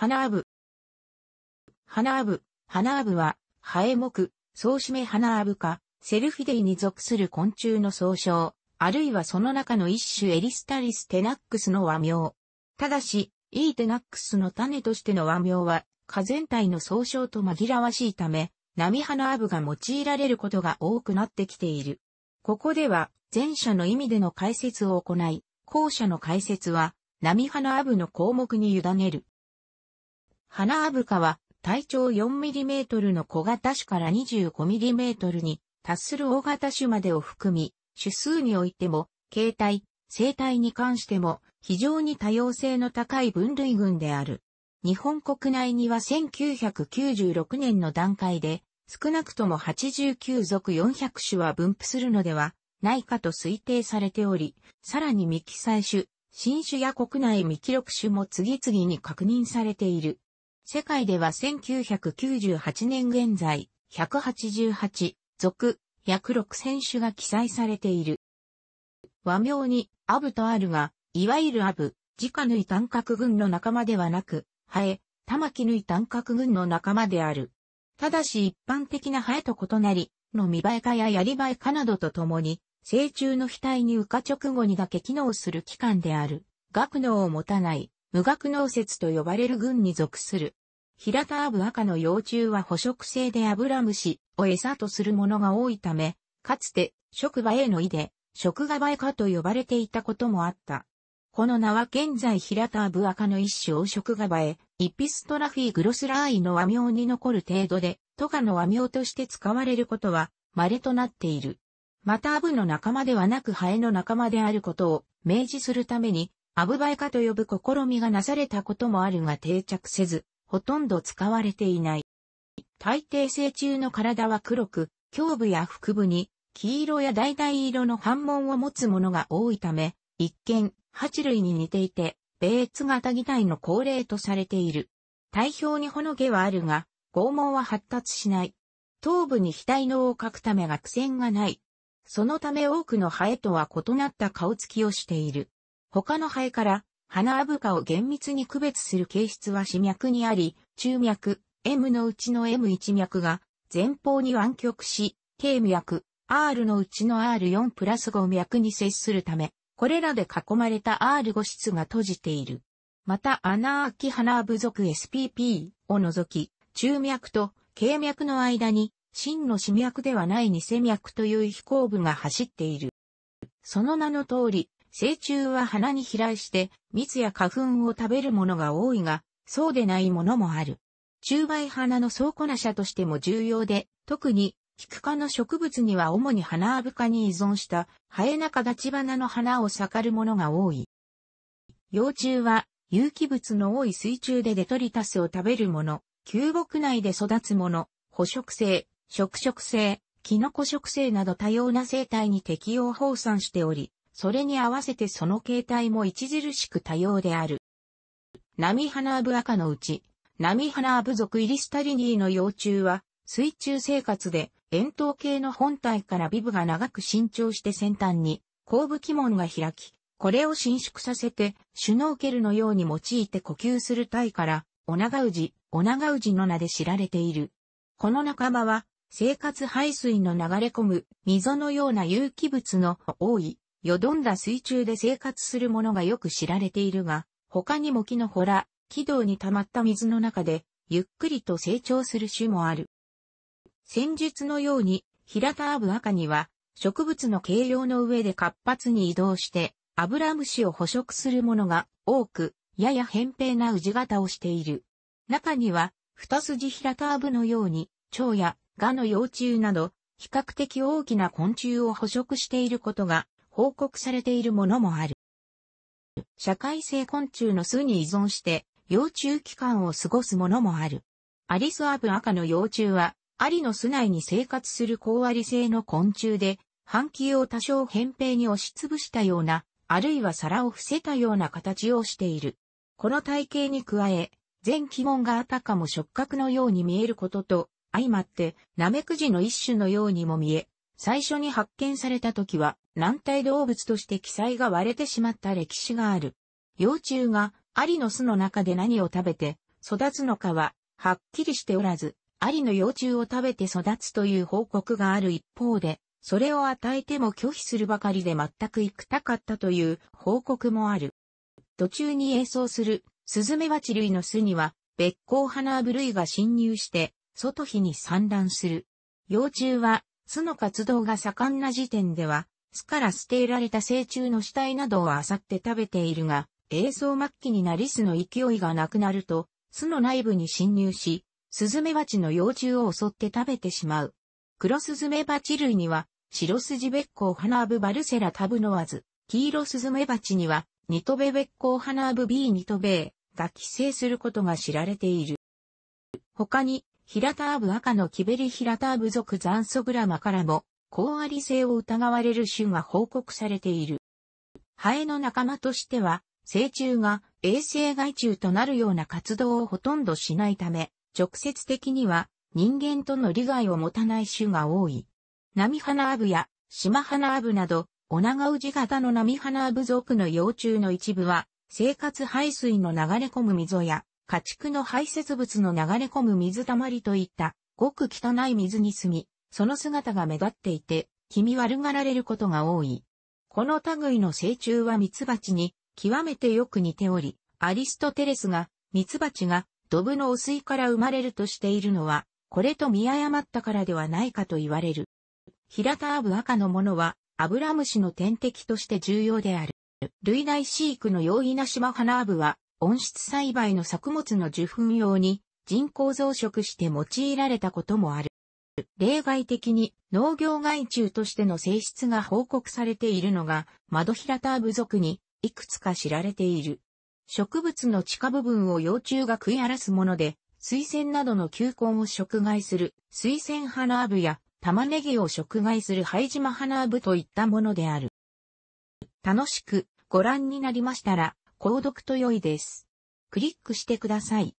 花アブ。花アブ、花アブは、ハエ目、総締め花アブか、セルフィデイに属する昆虫の総称、あるいはその中の一種エリスタリステナックスの和名。ただし、イーテナックスの種としての和名は、花全体の総称と紛らわしいため、波花アブが用いられることが多くなってきている。ここでは、前者の意味での解説を行い、後者の解説は、波花アブの項目に委ねる。ハナアブカは体長 4mm の小型種から 25mm に達する大型種までを含み、種数においても、形態、生態に関しても非常に多様性の高い分類群である。日本国内には1996年の段階で少なくとも89属400種は分布するのではないかと推定されており、さらに未記載種、新種や国内未記録種も次々に確認されている。世界では1998年現在、188、属、約6選手が記載されている。和名に、アブとあるが、いわゆるアブ、直縫い単角群の仲間ではなく、ハエ、玉木縫い単角群の仲間である。ただし一般的なハエと異なり、の見栄えかややり栄えかなどとともに、成虫の額に浮か直後にだけ機能する器官である。学能を持たない。無学農説と呼ばれる群に属する。平田アブアカの幼虫は捕食性でアブラムシを餌とするものが多いため、かつて職場への意で、食が映えかと呼ばれていたこともあった。この名は現在平田アブアカの一種を食が映え、イピストラフィーグロスラーイの和名に残る程度で、トカの和名として使われることは稀となっている。またアブの仲間ではなくハエの仲間であることを明示するために、アブバイカと呼ぶ試みがなされたこともあるが定着せず、ほとんど使われていない。大抵成虫の体は黒く、胸部や腹部に黄色や橙色の斑紋を持つものが多いため、一見、蜂類に似ていて、ベーツ型擬態の恒例とされている。体表にほの毛はあるが、拷問は発達しない。頭部に額のを描くためが苦戦がない。そのため多くのハエとは異なった顔つきをしている。他の肺から鼻アブカを厳密に区別する形質は脂脈にあり、中脈 M のうちの M1 脈が前方に湾曲し、軽脈 R のうちの R4 プラス5脈に接するため、これらで囲まれた R5 室が閉じている。また、穴あき鼻部族 SPP を除き、中脈と軽脈の間に、真の脂脈ではない偽脈という飛行部が走っている。その名の通り、成虫は花に飛来して、蜜や花粉を食べるものが多いが、そうでないものもある。中梅花の倉庫な者としても重要で、特に、菊花科の植物には主に花アブ科に依存した、ハエナカガチ花の花を盛るものが多い。幼虫は、有機物の多い水中でデトリタスを食べるもの、球木内で育つもの、捕食性、食食性、キノコ食性など多様な生態に適応放散しており、それに合わせてその形態も著しく多様である。ナミハナーブ赤のうち、ナミハナーブ属イリスタリニーの幼虫は、水中生活で、円筒形の本体からビブが長く伸長して先端に、後部気門が開き、これを伸縮させて、シュノーケルのように用いて呼吸する体から、オナガウジ、オナガウジの名で知られている。この仲間は、生活排水の流れ込む溝のような有機物の多いよどんだ水中で生活するものがよく知られているが、他にも木のほら、軌道に溜まった水の中で、ゆっくりと成長する種もある。先日のように、ヒラタアブ赤には、植物の形容の上で活発に移動して、アブラムシを捕食するものが多く、やや扁平な氏型をしている。中には、二筋ヒラタアブのように、蝶やガの幼虫など、比較的大きな昆虫を捕食していることが報告されているものもある。社会性昆虫の巣に依存して、幼虫期間を過ごすものもある。アリスアブ赤の幼虫は、アリの巣内に生活する高アリ性の昆虫で、半球を多少扁平に押しつぶしたような、あるいは皿を伏せたような形をしている。この体型に加え、全気門があたかも触覚のように見えることと、相まって、ナメクジの一種のようにも見え、最初に発見された時は、軟体動物として記載が割れてしまった歴史がある。幼虫がアリの巣の中で何を食べて育つのかははっきりしておらず、アリの幼虫を食べて育つという報告がある一方で、それを与えても拒否するばかりで全く行くたかったという報告もある。途中に栄走するスズメバチ類の巣には、別光花部類が侵入して、外皮に産卵する。幼虫は、巣の活動が盛んな時点では、巣から捨てられた成虫の死体などを漁って食べているが、映像末期になり巣の勢いがなくなると、巣の内部に侵入し、スズメバチの幼虫を襲って食べてしまう。クロスズメバチ類には、白筋コウハナーブバルセラタブノワズ、黄色スズメバチには、ニトベベッコウハナーブ B ニトベーが寄生することが知られている。他に、ヒラターブ赤のキベリヒラターブ属ザンソグラマからも、高あり性を疑われる種が報告されている。ハエの仲間としては、成虫が衛生害虫となるような活動をほとんどしないため、直接的には人間との利害を持たない種が多い。ナミハナアブやシマハナアブなど、オナガウジ型のナミハナアブ属の幼虫の一部は、生活排水の流れ込む溝や、家畜の排泄物の流れ込む水たまりといった、ごく汚い水に住み、その姿が目立っていて、気味悪がられることが多い。この類の成虫はミツバチに極めてよく似ており、アリストテレスがミツバチがドブの汚水から生まれるとしているのは、これと見誤ったからではないかと言われる。平田アブ赤のものは、アブラムシの天敵として重要である。類内飼育の容易な島花アブは、温室栽培の作物の受粉用に人工増殖して用いられたこともある。例外的に農業害虫としての性質が報告されているのが、マドヒラター部族にいくつか知られている。植物の地下部分を幼虫が食い荒らすもので、水仙などの球根を食害する水仙花アブや玉ねぎを食害する灰島花アブといったものである。楽しくご覧になりましたら、購読と良いです。クリックしてください。